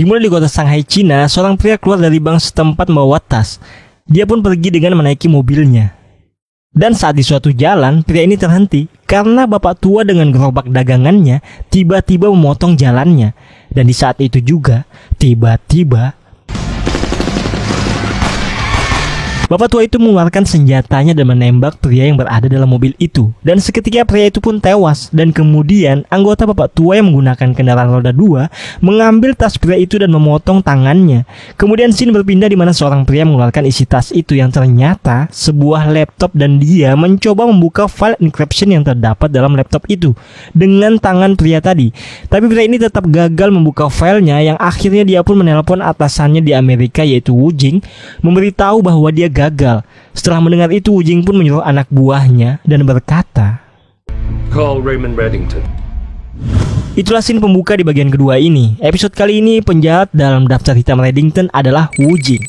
Dimulai di kota Shanghai, Cina, seorang pria keluar dari bank setempat membawa tas. Dia pun pergi dengan menaiki mobilnya. Dan saat di suatu jalan, pria ini terhenti karena bapak tua dengan gerobak dagangannya tiba-tiba memotong jalannya. Dan di saat itu juga, tiba-tiba Bapak tua itu mengeluarkan senjatanya dan menembak pria yang berada dalam mobil itu. Dan seketika pria itu pun tewas dan kemudian anggota bapak tua yang menggunakan kendaraan roda dua mengambil tas pria itu dan memotong tangannya. Kemudian scene berpindah di mana seorang pria mengeluarkan isi tas itu yang ternyata sebuah laptop dan dia mencoba membuka file encryption yang terdapat dalam laptop itu dengan tangan pria tadi. Tapi pria ini tetap gagal membuka filenya yang akhirnya dia pun menelpon atasannya di Amerika yaitu Wu Jing memberitahu bahwa dia gagal. Setelah mendengar itu, Jing pun menyuruh anak buahnya dan berkata, Call Raymond Reddington. Itulah scene pembuka di bagian kedua ini. Episode kali ini penjahat dalam daftar hitam Reddington adalah Wu Jing.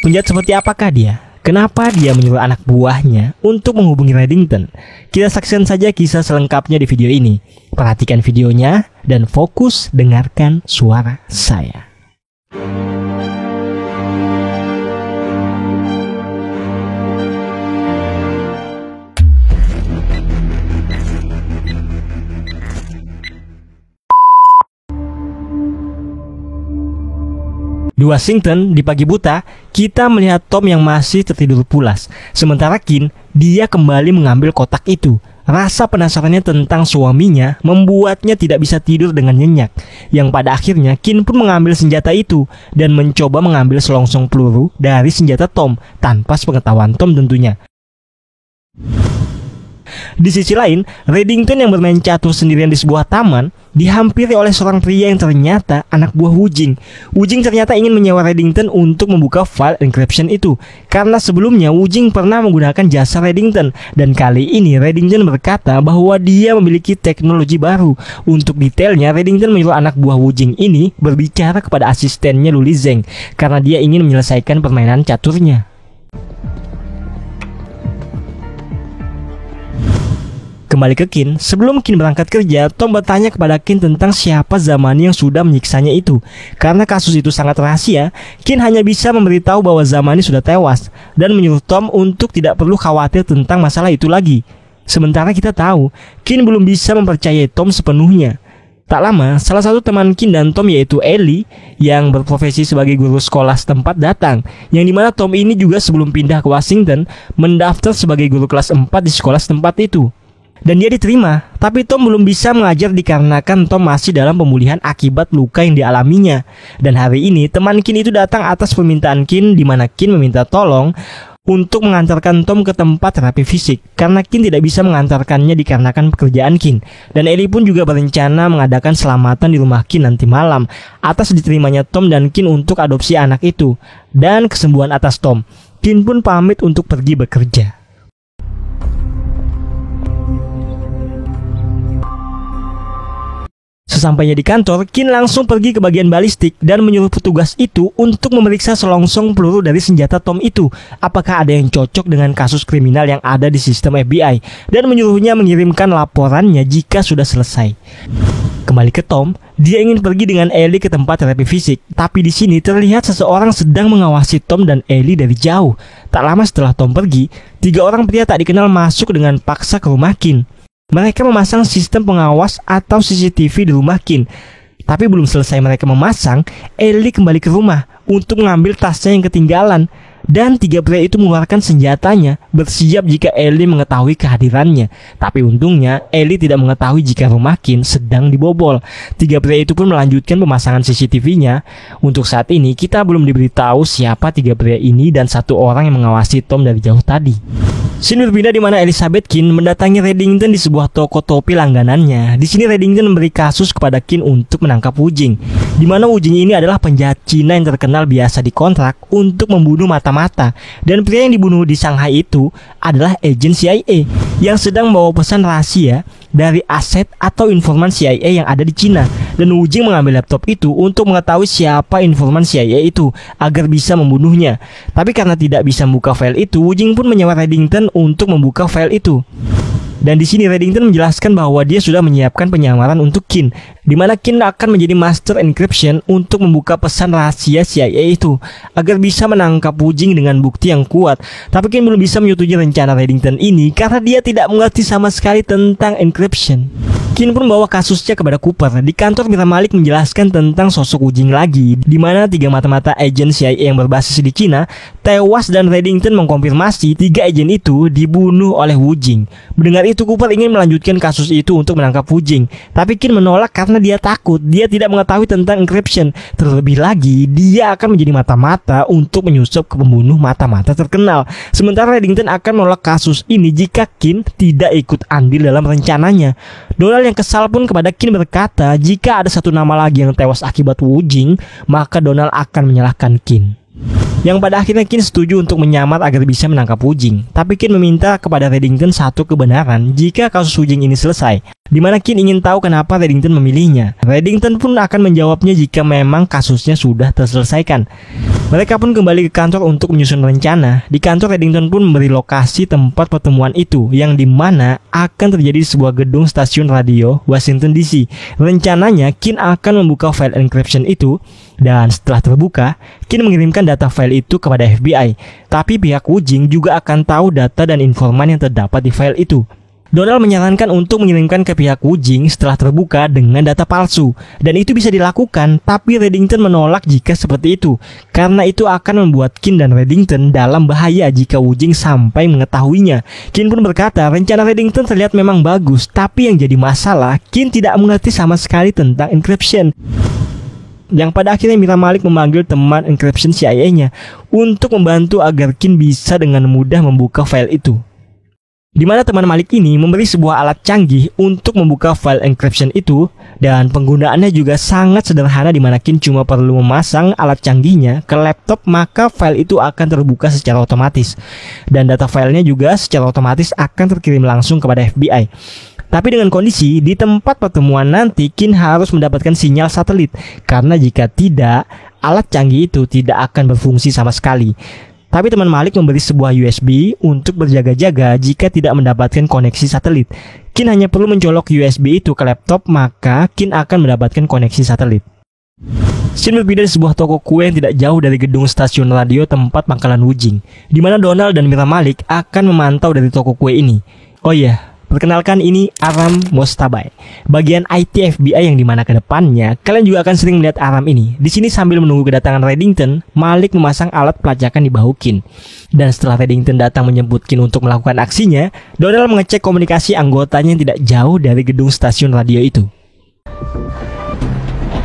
Penjahat seperti apakah dia? Kenapa dia menyuruh anak buahnya untuk menghubungi Reddington? Kita saksikan saja kisah selengkapnya di video ini. Perhatikan videonya dan fokus dengarkan suara saya. Di Washington, di pagi buta, kita melihat Tom yang masih tertidur pulas. Sementara Kin, dia kembali mengambil kotak itu. Rasa penasarannya tentang suaminya membuatnya tidak bisa tidur dengan nyenyak. Yang pada akhirnya Kin pun mengambil senjata itu dan mencoba mengambil selongsong peluru dari senjata Tom tanpa sepengetahuan Tom tentunya. Di sisi lain, Reddington yang bermain catur sendirian di sebuah taman dihampiri oleh seorang pria yang ternyata anak buah Wujing. Wujing ternyata ingin menyewa Reddington untuk membuka file encryption itu karena sebelumnya Wujing pernah menggunakan jasa Reddington dan kali ini Reddington berkata bahwa dia memiliki teknologi baru. Untuk detailnya Reddington menyuruh anak buah Wujing ini berbicara kepada asistennya Luli Zeng karena dia ingin menyelesaikan permainan caturnya. kembali ke Kin, sebelum Kin berangkat kerja, Tom bertanya kepada Kin tentang siapa Zamani yang sudah menyiksanya itu. Karena kasus itu sangat rahasia, Kin hanya bisa memberitahu bahwa Zamani sudah tewas dan menyuruh Tom untuk tidak perlu khawatir tentang masalah itu lagi. Sementara kita tahu, Kin belum bisa mempercayai Tom sepenuhnya. Tak lama, salah satu teman Kin dan Tom yaitu Ellie yang berprofesi sebagai guru sekolah setempat datang Yang dimana Tom ini juga sebelum pindah ke Washington mendaftar sebagai guru kelas 4 di sekolah setempat itu dan dia diterima. Tapi Tom belum bisa mengajar dikarenakan Tom masih dalam pemulihan akibat luka yang dialaminya. Dan hari ini teman Kin itu datang atas permintaan Kin di mana Kin meminta tolong untuk mengantarkan Tom ke tempat terapi fisik karena Kin tidak bisa mengantarkannya dikarenakan pekerjaan Kin. Dan Ellie pun juga berencana mengadakan selamatan di rumah Kin nanti malam atas diterimanya Tom dan Kin untuk adopsi anak itu dan kesembuhan atas Tom. Kin pun pamit untuk pergi bekerja. Sesampainya di kantor, Kin langsung pergi ke bagian balistik dan menyuruh petugas itu untuk memeriksa selongsong peluru dari senjata Tom itu. Apakah ada yang cocok dengan kasus kriminal yang ada di sistem FBI dan menyuruhnya mengirimkan laporannya jika sudah selesai. Kembali ke Tom, dia ingin pergi dengan Ellie ke tempat terapi fisik, tapi di sini terlihat seseorang sedang mengawasi Tom dan Ellie dari jauh. Tak lama setelah Tom pergi, tiga orang pria tak dikenal masuk dengan paksa ke rumah Kin. Mereka memasang sistem pengawas atau CCTV di rumah Kin. Tapi belum selesai mereka memasang, Ellie kembali ke rumah untuk mengambil tasnya yang ketinggalan. Dan tiga pria itu mengeluarkan senjatanya bersiap jika Ellie mengetahui kehadirannya. Tapi untungnya Ellie tidak mengetahui jika rumah Kin sedang dibobol. Tiga pria itu pun melanjutkan pemasangan CCTV-nya. Untuk saat ini kita belum diberitahu siapa tiga pria ini dan satu orang yang mengawasi Tom dari jauh tadi. Scene berbeda di mana Elizabeth Kin mendatangi Reddington di sebuah toko topi langganannya. Di sini Reddington memberi kasus kepada Kin untuk menangkap Wu Jing, di mana Jing ini adalah penjahat Cina yang terkenal biasa dikontrak untuk membunuh mata mata. Dan pria yang dibunuh di Shanghai itu adalah agen CIA yang sedang membawa pesan rahasia dari aset atau informan CIA yang ada di Cina. Dan Wu Jing mengambil laptop itu untuk mengetahui siapa informan CIA itu agar bisa membunuhnya. Tapi karena tidak bisa membuka file itu, Wu Jing pun menyewa Reddington untuk membuka file itu. Dan di sini Reddington menjelaskan bahwa dia sudah menyiapkan penyamaran untuk Kin, di mana Kin akan menjadi master encryption untuk membuka pesan rahasia CIA itu agar bisa menangkap Wujing dengan bukti yang kuat. Tapi Kin belum bisa menyetujui rencana Reddington ini karena dia tidak mengerti sama sekali tentang encryption. Kin pun bawa kasusnya kepada Cooper. Di kantor Mira Malik menjelaskan tentang sosok Wujing lagi, di mana tiga mata-mata agen CIA yang berbasis di Cina Tewas dan Reddington mengkonfirmasi tiga agen itu dibunuh oleh Wu Jing. Mendengar itu Cooper ingin melanjutkan kasus itu untuk menangkap Wu Jing, tapi Kin menolak karena dia takut. Dia tidak mengetahui tentang encryption. Terlebih lagi, dia akan menjadi mata-mata untuk menyusup ke pembunuh mata-mata terkenal. Sementara Reddington akan menolak kasus ini jika Kin tidak ikut andil dalam rencananya. Donald yang kesal pun kepada Kin berkata jika ada satu nama lagi yang tewas akibat Wu Jing, maka Donald akan menyalahkan Kin yang pada akhirnya Kin setuju untuk menyamar agar bisa menangkap Wujing. Tapi Kin meminta kepada Reddington satu kebenaran jika kasus Wujing ini selesai, dimana Kin ingin tahu kenapa Reddington memilihnya. Reddington pun akan menjawabnya jika memang kasusnya sudah terselesaikan. Mereka pun kembali ke kantor untuk menyusun rencana. Di kantor Reddington pun memberi lokasi tempat pertemuan itu, yang dimana akan terjadi di sebuah gedung stasiun radio Washington DC. Rencananya Kin akan membuka file encryption itu, dan setelah terbuka, Kin mengirimkan data file itu kepada FBI, tapi pihak Wujing juga akan tahu data dan informan yang terdapat di file itu. Donald menyarankan untuk mengirimkan ke pihak Wujing setelah terbuka dengan data palsu dan itu bisa dilakukan tapi Reddington menolak jika seperti itu karena itu akan membuat Kin dan Reddington dalam bahaya jika Wujing sampai mengetahuinya. Kin pun berkata rencana Reddington terlihat memang bagus tapi yang jadi masalah Kin tidak mengerti sama sekali tentang encryption yang pada akhirnya Mira Malik memanggil teman encryption CIA-nya untuk membantu agar Kin bisa dengan mudah membuka file itu di mana teman Malik ini memberi sebuah alat canggih untuk membuka file encryption itu dan penggunaannya juga sangat sederhana di mana Kin cuma perlu memasang alat canggihnya ke laptop maka file itu akan terbuka secara otomatis dan data filenya juga secara otomatis akan terkirim langsung kepada FBI. Tapi dengan kondisi di tempat pertemuan nanti Kin harus mendapatkan sinyal satelit karena jika tidak alat canggih itu tidak akan berfungsi sama sekali. Tapi teman Malik membeli sebuah USB untuk berjaga-jaga jika tidak mendapatkan koneksi satelit. Kin hanya perlu mencolok USB itu ke laptop, maka Kin akan mendapatkan koneksi satelit. Shin berpindah di sebuah toko kue yang tidak jauh dari gedung stasiun radio tempat pangkalan Wujing, di mana Donald dan Mira Malik akan memantau dari toko kue ini. Oh iya, Perkenalkan ini Aram Mostabai, bagian IT FBI yang dimana kedepannya kalian juga akan sering melihat Aram ini. Di sini sambil menunggu kedatangan Reddington, Malik memasang alat pelacakan di bahu Kin. Dan setelah Reddington datang menyebut Kin untuk melakukan aksinya, Donald mengecek komunikasi anggotanya yang tidak jauh dari gedung stasiun radio itu.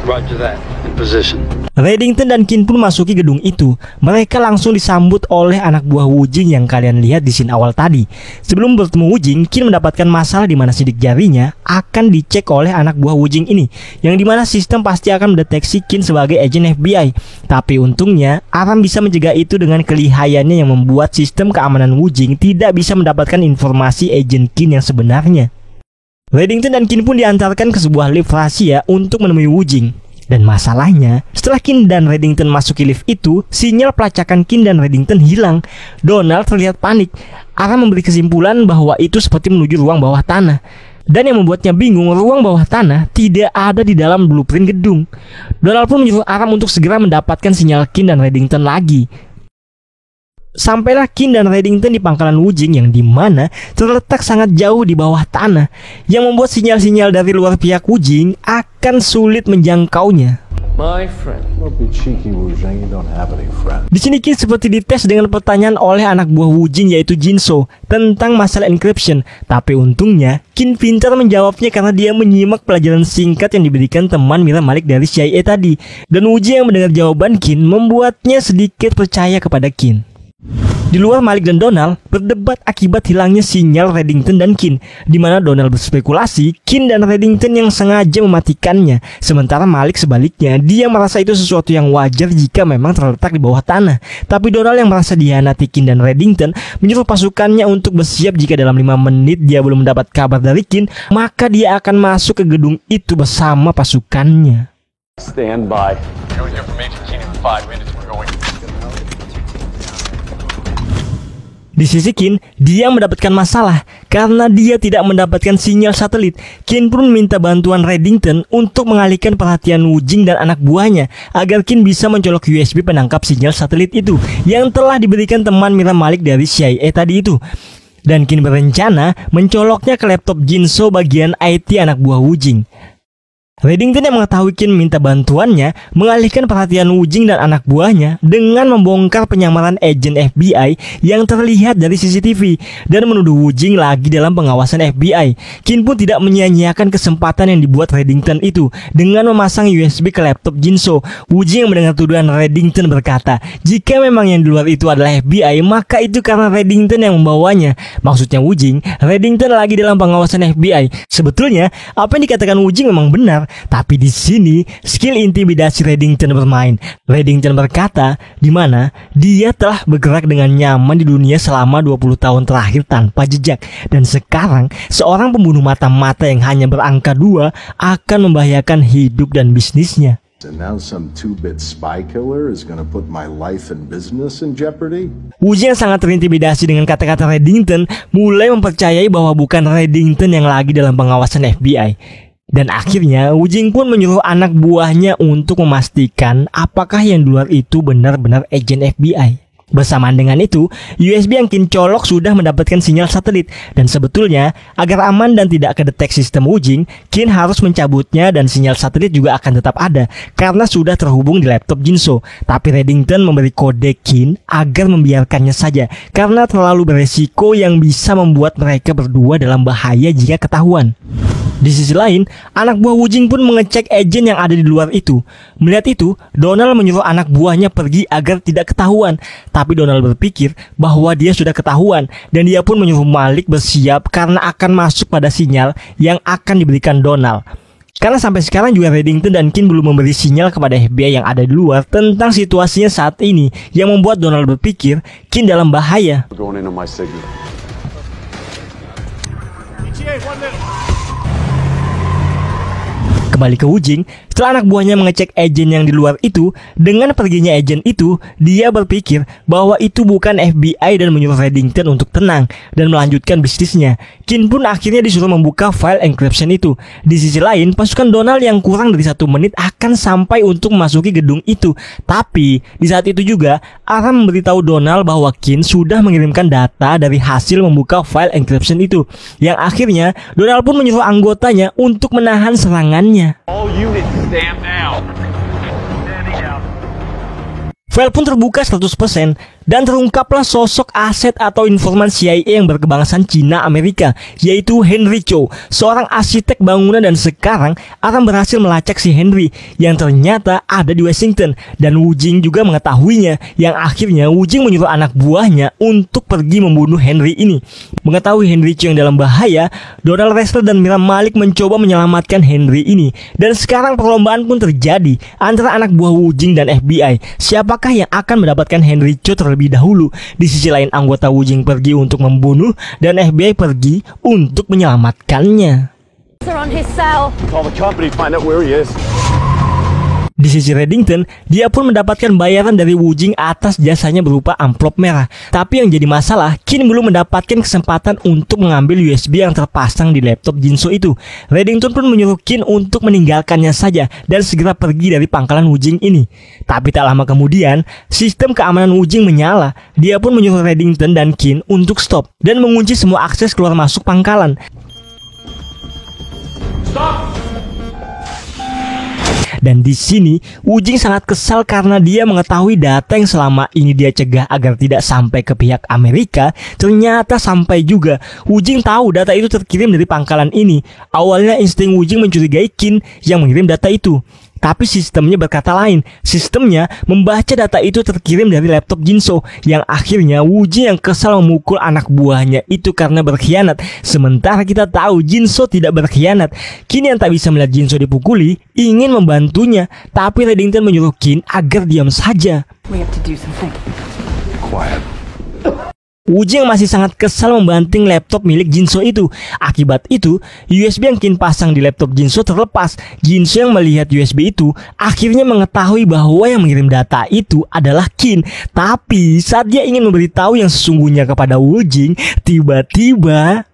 Roger that. In position. Reddington dan Kin pun masuki gedung itu. Mereka langsung disambut oleh anak buah Wu Jing yang kalian lihat di scene awal tadi. Sebelum bertemu Wu Jing, Kin mendapatkan masalah di mana sidik jarinya akan dicek oleh anak buah Wu Jing ini, yang dimana sistem pasti akan mendeteksi Kin sebagai agen FBI. Tapi untungnya, Aram bisa mencegah itu dengan kelihayannya yang membuat sistem keamanan Wu Jing tidak bisa mendapatkan informasi agen Kin yang sebenarnya. Reddington dan Kin pun diantarkan ke sebuah lift rahasia untuk menemui Wu Jing. Dan masalahnya, setelah Kin dan Reddington masuki lift itu, sinyal pelacakan Kin dan Reddington hilang. Donald terlihat panik. Akan memberi kesimpulan bahwa itu seperti menuju ruang bawah tanah. Dan yang membuatnya bingung, ruang bawah tanah tidak ada di dalam blueprint gedung. Donald pun menyuruh Aram untuk segera mendapatkan sinyal Kin dan Reddington lagi sampailah Kin dan Reddington di pangkalan Wujing yang dimana terletak sangat jauh di bawah tanah yang membuat sinyal-sinyal dari luar pihak Wujing akan sulit menjangkaunya. My friend. Di sini Kin seperti dites dengan pertanyaan oleh anak buah Wujing yaitu Jinso tentang masalah encryption. Tapi untungnya Kin pintar menjawabnya karena dia menyimak pelajaran singkat yang diberikan teman Mira Malik dari CIA tadi. Dan Wujing yang mendengar jawaban Kin membuatnya sedikit percaya kepada Kin. Di luar Malik dan Donald berdebat akibat hilangnya sinyal Reddington dan Kin, di mana Donald berspekulasi Kin dan Reddington yang sengaja mematikannya, sementara Malik sebaliknya dia merasa itu sesuatu yang wajar jika memang terletak di bawah tanah. Tapi Donald yang merasa dihianati Kin dan Reddington menyuruh pasukannya untuk bersiap jika dalam 5 menit dia belum mendapat kabar dari Kin, maka dia akan masuk ke gedung itu bersama pasukannya. Stand by. we go from Di sisi Kin, dia mendapatkan masalah karena dia tidak mendapatkan sinyal satelit. Kin pun minta bantuan Reddington untuk mengalihkan perhatian Wu Jing dan anak buahnya agar Kin bisa mencolok USB penangkap sinyal satelit itu yang telah diberikan teman Mira Malik dari CIA tadi itu dan Kin berencana mencoloknya ke laptop Jinso bagian IT anak buah Wu Jing. Reddington yang mengetahui Kin minta bantuannya mengalihkan perhatian Wujing dan anak buahnya dengan membongkar penyamaran agen FBI yang terlihat dari CCTV dan menuduh Wujing lagi dalam pengawasan FBI. Kin pun tidak menyia-nyiakan kesempatan yang dibuat Reddington itu dengan memasang USB ke laptop Jin Jinso. Wujing yang mendengar tuduhan Reddington berkata, jika memang yang di luar itu adalah FBI, maka itu karena Reddington yang membawanya. Maksudnya Wujing, Reddington lagi dalam pengawasan FBI. Sebetulnya, apa yang dikatakan Wujing memang benar, tapi di sini skill intimidasi Reddington bermain. Reddington berkata di mana dia telah bergerak dengan nyaman di dunia selama 20 tahun terakhir tanpa jejak dan sekarang seorang pembunuh mata-mata yang hanya berangka dua akan membahayakan hidup dan bisnisnya. And sangat terintimidasi dengan kata-kata Reddington mulai mempercayai bahwa bukan Reddington yang lagi dalam pengawasan FBI. Dan akhirnya Wujing pun menyuruh anak buahnya untuk memastikan apakah yang di luar itu benar-benar agen FBI. Bersamaan dengan itu, USB yang colok sudah mendapatkan sinyal satelit dan sebetulnya agar aman dan tidak kedeteksi sistem Wujing, Kin harus mencabutnya dan sinyal satelit juga akan tetap ada karena sudah terhubung di laptop Jinso. Tapi Reddington memberi kode Kin agar membiarkannya saja karena terlalu beresiko yang bisa membuat mereka berdua dalam bahaya jika ketahuan. Di sisi lain, anak buah Wu Jing pun mengecek agent yang ada di luar itu. Melihat itu, Donald menyuruh anak buahnya pergi agar tidak ketahuan. Tapi Donald berpikir bahwa dia sudah ketahuan dan dia pun menyuruh Malik bersiap karena akan masuk pada sinyal yang akan diberikan Donald. Karena sampai sekarang juga Reddington dan Kin belum memberi sinyal kepada FBI yang ada di luar tentang situasinya saat ini yang membuat Donald berpikir Kin dalam bahaya kembali ke Wujing setelah anak buahnya mengecek agent yang di luar itu, dengan perginya agent itu, dia berpikir bahwa itu bukan FBI dan menyuruh Reddington untuk tenang dan melanjutkan bisnisnya. Kin pun akhirnya disuruh membuka file encryption itu. Di sisi lain, pasukan Donald yang kurang dari satu menit akan sampai untuk memasuki gedung itu. Tapi, di saat itu juga, Aram memberitahu Donald bahwa Kin sudah mengirimkan data dari hasil membuka file encryption itu. Yang akhirnya, Donald pun menyuruh anggotanya untuk menahan serangannya. All units Stand File pun terbuka 100%, dan terungkaplah sosok aset atau informan CIA yang berkebangsaan Cina Amerika, yaitu Henry Cho, seorang arsitek bangunan dan sekarang akan berhasil melacak si Henry yang ternyata ada di Washington dan Wu Jing juga mengetahuinya yang akhirnya Wu Jing menyuruh anak buahnya untuk pergi membunuh Henry ini. Mengetahui Henry Cho yang dalam bahaya, Donald Rester dan Mira Malik mencoba menyelamatkan Henry ini dan sekarang perlombaan pun terjadi antara anak buah Wu Jing dan FBI. Siapakah yang akan mendapatkan Henry Cho terlebih terlebih dahulu. Di sisi lain anggota Wujing pergi untuk membunuh dan FBI pergi untuk menyelamatkannya. Di sisi Reddington, dia pun mendapatkan bayaran dari Wujing atas jasanya berupa amplop merah. Tapi yang jadi masalah, Kin belum mendapatkan kesempatan untuk mengambil USB yang terpasang di laptop Jinso itu. Reddington pun menyuruh Kin untuk meninggalkannya saja dan segera pergi dari pangkalan Wujing ini. Tapi tak lama kemudian, sistem keamanan Wujing menyala. Dia pun menyuruh Reddington dan Kin untuk stop dan mengunci semua akses keluar masuk pangkalan. Stop! Dan di sini Wujing sangat kesal karena dia mengetahui data yang selama ini dia cegah agar tidak sampai ke pihak Amerika ternyata sampai juga. Wujing tahu data itu terkirim dari pangkalan ini. Awalnya insting Wujing mencurigai Kin yang mengirim data itu. Tapi sistemnya berkata lain. Sistemnya membaca data itu terkirim dari laptop Jinso yang akhirnya Wuji yang kesal memukul anak buahnya itu karena berkhianat. Sementara kita tahu Jinso tidak berkhianat. Kini yang tak bisa melihat Jinso dipukuli ingin membantunya, tapi Reddington menyuruh Kin agar diam saja. We have to do Ujeng masih sangat kesal membanting laptop milik Jinso itu. Akibat itu, USB yang Kin pasang di laptop Jinso terlepas. Jinso yang melihat USB itu akhirnya mengetahui bahwa yang mengirim data itu adalah Kin. Tapi saat dia ingin memberitahu yang sesungguhnya kepada Ujeng, tiba-tiba...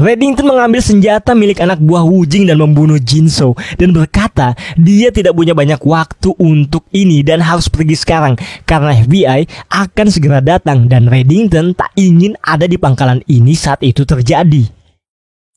Reddington mengambil senjata milik anak buah Wu Jing dan membunuh Jin So dan berkata dia tidak punya banyak waktu untuk ini dan harus pergi sekarang karena FBI akan segera datang dan Reddington tak ingin ada di pangkalan ini saat itu terjadi.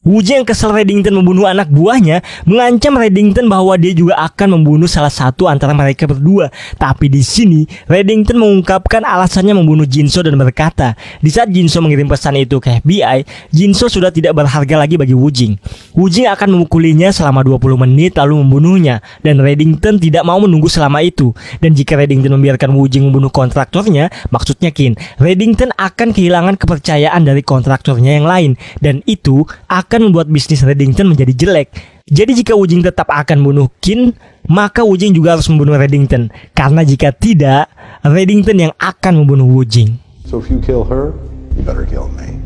Wuji yang kesel Reddington membunuh anak buahnya mengancam Reddington bahwa dia juga akan membunuh salah satu antara mereka berdua. Tapi di sini Reddington mengungkapkan alasannya membunuh Jinso dan berkata, di saat Jinso mengirim pesan itu ke FBI, Jinso sudah tidak berharga lagi bagi Wujing. Wujing akan memukulinya selama 20 menit lalu membunuhnya dan Reddington tidak mau menunggu selama itu. Dan jika Reddington membiarkan Wujing membunuh kontraktornya, maksudnya Kin, Reddington akan kehilangan kepercayaan dari kontraktornya yang lain dan itu akan akan membuat bisnis Reddington menjadi jelek. Jadi jika Wujing tetap akan bunuh Kin, maka Wujing juga harus membunuh Reddington. Karena jika tidak, Reddington yang akan membunuh Wujing. So if you kill her, you better kill me,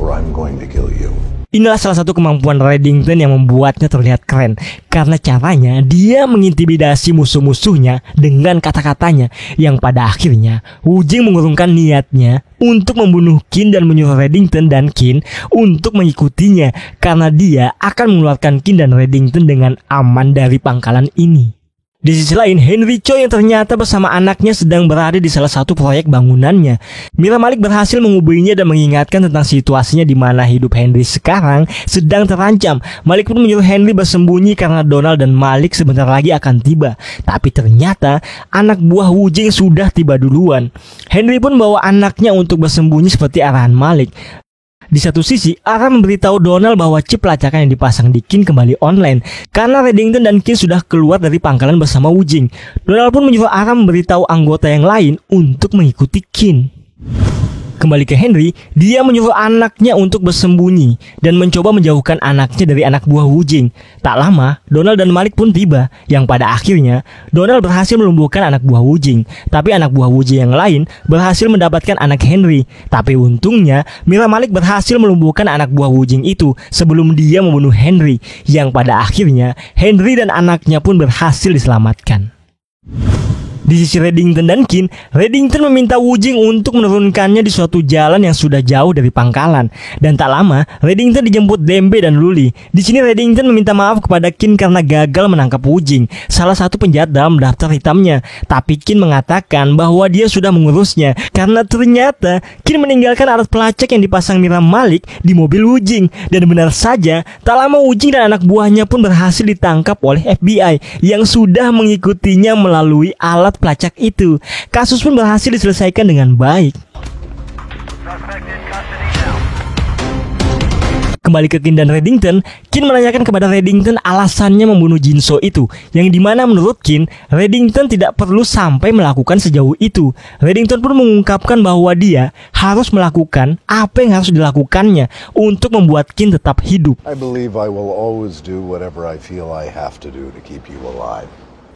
or I'm going to kill you. Inilah salah satu kemampuan Reddington yang membuatnya terlihat keren karena caranya dia mengintimidasi musuh-musuhnya dengan kata-katanya yang pada akhirnya Wujing mengurungkan niatnya untuk membunuh Kin dan menyuruh Reddington dan Kin untuk mengikutinya karena dia akan mengeluarkan Kin dan Reddington dengan aman dari pangkalan ini. Di sisi lain, Henry Cho yang ternyata bersama anaknya sedang berada di salah satu proyek bangunannya. Mira Malik berhasil menghubunginya dan mengingatkan tentang situasinya di mana hidup Henry sekarang sedang terancam. Malik pun menyuruh Henry bersembunyi karena Donald dan Malik sebentar lagi akan tiba. Tapi ternyata anak buah Wujing sudah tiba duluan. Henry pun bawa anaknya untuk bersembunyi seperti arahan Malik. Di satu sisi, akan memberitahu Donald bahwa chip pelacakan yang dipasang di Kin kembali online karena Reddington dan Kin sudah keluar dari pangkalan bersama Wu Jing. Donald pun menyuruh Aram memberitahu anggota yang lain untuk mengikuti Kin. Kembali ke Henry, dia menyuruh anaknya untuk bersembunyi dan mencoba menjauhkan anaknya dari anak buah Wu Jing. Tak lama, Donald dan Malik pun tiba, yang pada akhirnya Donald berhasil melumpuhkan anak buah Wu Jing. Tapi anak buah Wu Jing yang lain berhasil mendapatkan anak Henry. Tapi untungnya, Mira Malik berhasil melumpuhkan anak buah Wu Jing itu sebelum dia membunuh Henry, yang pada akhirnya Henry dan anaknya pun berhasil diselamatkan. Di sisi Reddington dan Kin, Reddington meminta Wu Jing untuk menurunkannya di suatu jalan yang sudah jauh dari pangkalan. Dan tak lama, Reddington dijemput Dembe dan Luli. Di sini Reddington meminta maaf kepada Kin karena gagal menangkap Wu Jing. salah satu penjahat dalam daftar hitamnya. Tapi Kin mengatakan bahwa dia sudah mengurusnya karena ternyata Kin meninggalkan alat pelacak yang dipasang Mira Malik di mobil Wu Jing. Dan benar saja, tak lama Wu Jing dan anak buahnya pun berhasil ditangkap oleh FBI yang sudah mengikutinya melalui alat pelacak itu. Kasus pun berhasil diselesaikan dengan baik. Kembali ke Kin dan Reddington, Kin menanyakan kepada Reddington alasannya membunuh Jinso itu, yang dimana menurut Kin, Reddington tidak perlu sampai melakukan sejauh itu. Reddington pun mengungkapkan bahwa dia harus melakukan apa yang harus dilakukannya untuk membuat Kin tetap hidup. I I I to to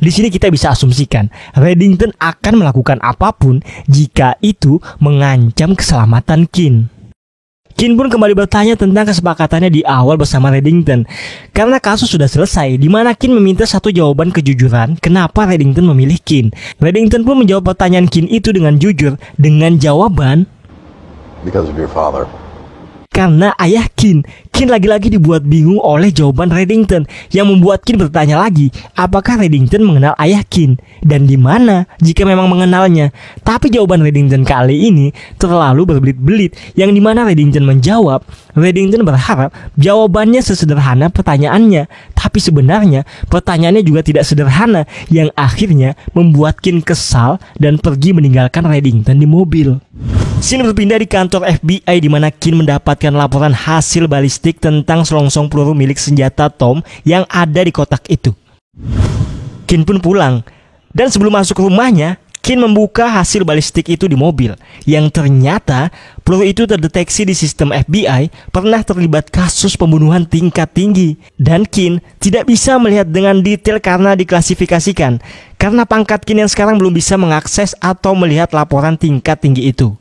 di sini kita bisa asumsikan Reddington akan melakukan apapun jika itu mengancam keselamatan Kin. Kin pun kembali bertanya tentang kesepakatannya di awal bersama Reddington. Karena kasus sudah selesai, di mana Kin meminta satu jawaban kejujuran kenapa Reddington memilih Kin. Reddington pun menjawab pertanyaan Kin itu dengan jujur dengan jawaban Because of your father karena ayah Kin. Kin lagi-lagi dibuat bingung oleh jawaban Reddington yang membuat Kin bertanya lagi apakah Reddington mengenal ayah Kin dan di mana jika memang mengenalnya. Tapi jawaban Reddington kali ini terlalu berbelit-belit yang di mana Reddington menjawab Reddington berharap jawabannya sesederhana pertanyaannya tapi sebenarnya pertanyaannya juga tidak sederhana yang akhirnya membuat Kin kesal dan pergi meninggalkan Reddington di mobil. Sin berpindah di kantor FBI di mana Kin mendapat mendapatkan laporan hasil balistik tentang selongsong peluru milik senjata Tom yang ada di kotak itu. Kin pun pulang, dan sebelum masuk ke rumahnya, Kin membuka hasil balistik itu di mobil, yang ternyata peluru itu terdeteksi di sistem FBI pernah terlibat kasus pembunuhan tingkat tinggi. Dan Kin tidak bisa melihat dengan detail karena diklasifikasikan, karena pangkat Kin yang sekarang belum bisa mengakses atau melihat laporan tingkat tinggi itu.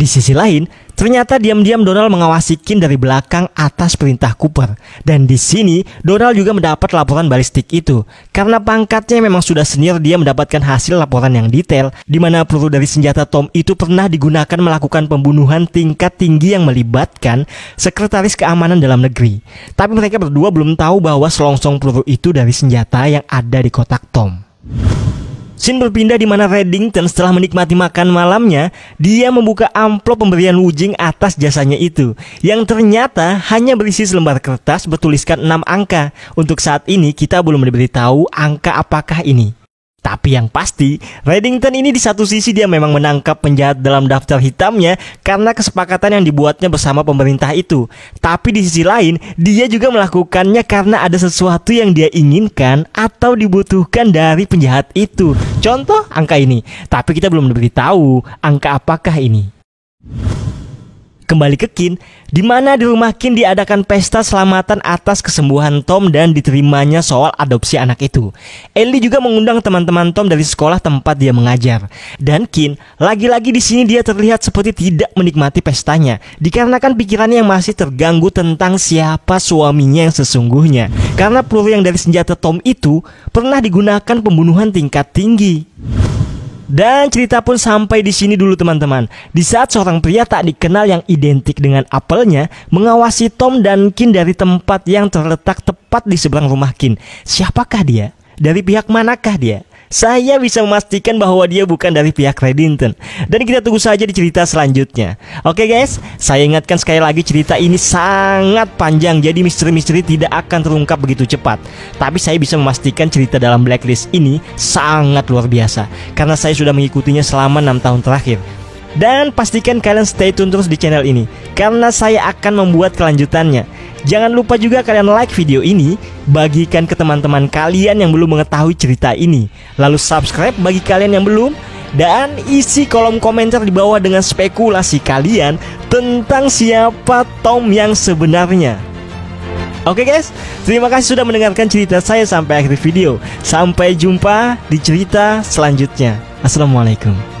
Di sisi lain, ternyata diam-diam Donald mengawasi Kin dari belakang atas perintah Cooper. Dan di sini, Donald juga mendapat laporan balistik itu. Karena pangkatnya memang sudah senior, dia mendapatkan hasil laporan yang detail, di mana peluru dari senjata Tom itu pernah digunakan melakukan pembunuhan tingkat tinggi yang melibatkan sekretaris keamanan dalam negeri. Tapi mereka berdua belum tahu bahwa selongsong peluru itu dari senjata yang ada di kotak Tom. Shin berpindah di mana Reddington setelah menikmati makan malamnya, dia membuka amplop pemberian Wujing atas jasanya itu, yang ternyata hanya berisi selembar kertas bertuliskan enam angka. Untuk saat ini kita belum diberitahu angka apakah ini. Tapi yang pasti, Reddington ini di satu sisi dia memang menangkap penjahat dalam daftar hitamnya karena kesepakatan yang dibuatnya bersama pemerintah itu. Tapi di sisi lain, dia juga melakukannya karena ada sesuatu yang dia inginkan atau dibutuhkan dari penjahat itu. Contoh angka ini, tapi kita belum diberitahu angka apakah ini kembali ke Kin, di mana di rumah Kin diadakan pesta selamatan atas kesembuhan Tom dan diterimanya soal adopsi anak itu. Ellie juga mengundang teman-teman Tom dari sekolah tempat dia mengajar. Dan Kin, lagi-lagi di sini dia terlihat seperti tidak menikmati pestanya, dikarenakan pikirannya yang masih terganggu tentang siapa suaminya yang sesungguhnya. Karena peluru yang dari senjata Tom itu pernah digunakan pembunuhan tingkat tinggi. Dan cerita pun sampai di sini dulu teman-teman. Di saat seorang pria tak dikenal yang identik dengan apelnya mengawasi Tom dan Kin dari tempat yang terletak tepat di seberang rumah Kin. Siapakah dia? Dari pihak manakah dia? Saya bisa memastikan bahwa dia bukan dari pihak Reddington. Dan kita tunggu saja di cerita selanjutnya. Oke guys, saya ingatkan sekali lagi cerita ini sangat panjang jadi misteri-misteri tidak akan terungkap begitu cepat. Tapi saya bisa memastikan cerita dalam Blacklist ini sangat luar biasa karena saya sudah mengikutinya selama 6 tahun terakhir dan pastikan kalian stay tune terus di channel ini Karena saya akan membuat kelanjutannya Jangan lupa juga kalian like video ini Bagikan ke teman-teman kalian yang belum mengetahui cerita ini Lalu subscribe bagi kalian yang belum dan isi kolom komentar di bawah dengan spekulasi kalian tentang siapa Tom yang sebenarnya. Oke guys, terima kasih sudah mendengarkan cerita saya sampai akhir video. Sampai jumpa di cerita selanjutnya. Assalamualaikum.